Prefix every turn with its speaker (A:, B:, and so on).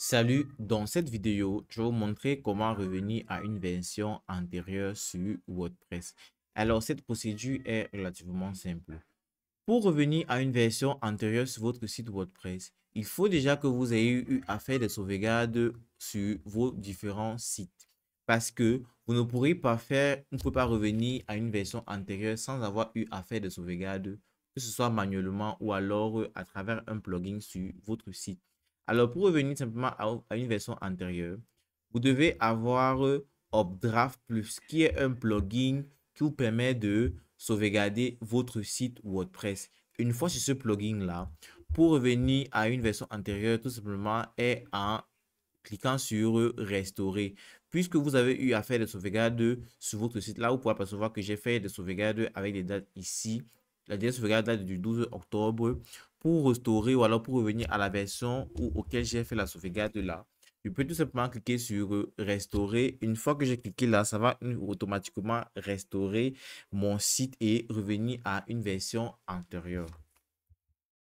A: Salut, dans cette vidéo, je vais vous montrer comment revenir à une version antérieure sur WordPress. Alors, cette procédure est relativement simple. Pour revenir à une version antérieure sur votre site WordPress, il faut déjà que vous ayez eu affaire de des sauvegardes sur vos différents sites. Parce que vous ne pourrez pas faire, vous ne pouvez pas revenir à une version antérieure sans avoir eu affaire de des sauvegardes, que ce soit manuellement ou alors euh, à travers un plugin sur votre site. Alors, pour revenir simplement à, une version antérieure, vous devez avoir euh, Updraft Plus, qui est un plugin qui vous permet de sauvegarder votre site WordPress. Une fois sur ce plugin-là, pour revenir à une version antérieure, tout simplement est en cliquant sur euh, restaurer. Puisque vous avez eu affaire faire des sauvegardes sur votre site, là, vous pouvez apercevoir que j'ai fait des sauvegardes avec des dates ici la DS sauvegarde date du 12 octobre pour restaurer ou alors pour revenir à la version où, auquel j'ai fait la sauvegarde là. Je peux tout simplement cliquer sur euh, restaurer. Une fois que j'ai cliqué là, ça va automatiquement restaurer mon site et revenir à une version antérieure.